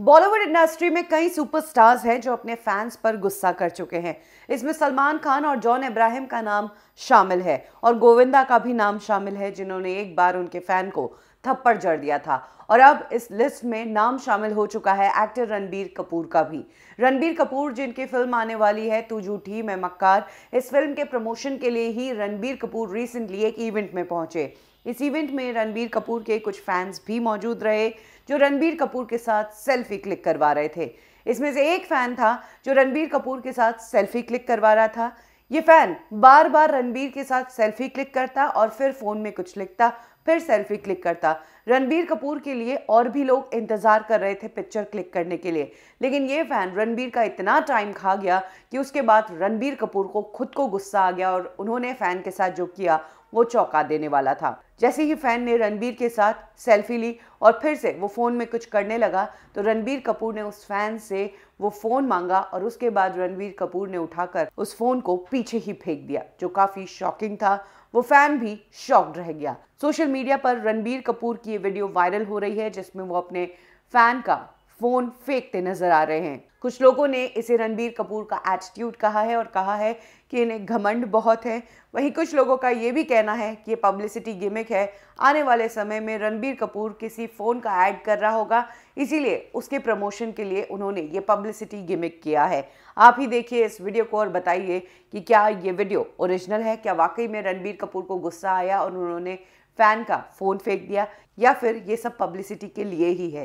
Bollywood industry में कई superstars हैं जो अपने फैंस पर गुस्सा कर चुके हैं इसमें सलमान खान और जॉन इब्राहिम का नाम शामिल है और गोविंदा का भी नाम शामिल है जिन्होंने एक बार उनके फैन को थप्पड़ जड़ दिया था और अब इस लिस्ट में नाम शामिल हो चुका है एक्टर रणबीर कपूर का भी रणबीर कपूर जिनकी फिल्म आने वाली है तू झूठी मैं मक्कार इस फिल्म के प्रमोशन के लिए ही रणबीर कपूर रिसेंटली एक इवेंट में पहुंचे इस इवेंट में रणबीर कपूर के कुछ फैंस भी मौजूद रहे जो रणबीर कपूर के साथ सेल्फी क्लिक करवा रहे थे इसमें से एक फ़ैन था जो रणबीर कपूर के साथ सेल्फी क्लिक करवा रहा था ये फैन बार बार रणबीर के साथ सेल्फी क्लिक करता और फिर फ़ोन में कुछ लिखता फिर सेल्फी क्लिक करता रणबीर कपूर के लिए और भी लोग इंतज़ार कर रहे थे पिक्चर क्लिक करने के लिए लेकिन ये फ़ैन रणबीर का इतना टाइम खा गया कि उसके बाद रणबीर कपूर को खुद को गुस्सा आ गया और उन्होंने फ़ैन के साथ जो किया वो चौंका देने वाला था जैसे ही फैन ने रणबीर के साथ सेल्फी ली और फिर से वो फ़ोन में कुछ करने लगा तो रणबीर कपूर ने उस फैन से वो फ़ोन मांगा और उसके बाद रणबीर कपूर ने उठाकर उस फ़ोन को पीछे ही फेंक दिया जो काफ़ी शॉकिंग था वो फैन भी शॉक्ड रह गया सोशल मीडिया पर रणबीर कपूर की ये वीडियो वायरल हो रही है जिसमें वो अपने फैन का फोन फेंकते नजर आ रहे हैं कुछ लोगों ने इसे रणबीर कपूर का एटीट्यूड कहा है और कहा है कि इन्हें घमंड बहुत है वहीं कुछ लोगों का ये भी कहना है कि ये पब्लिसिटी गिमिक है आने वाले समय में रणबीर कपूर किसी फ़ोन का ऐड कर रहा होगा इसीलिए उसके प्रमोशन के लिए उन्होंने ये पब्लिसिटी गिमिक किया है आप ही देखिए इस वीडियो को और बताइए कि क्या ये वीडियो ओरिजिनल है क्या वाकई में रणबीर कपूर को गुस्सा आया और उन्होंने फ़ैन का फ़ोन फेंक दिया या फिर ये सब पब्लिसिटी के लिए ही है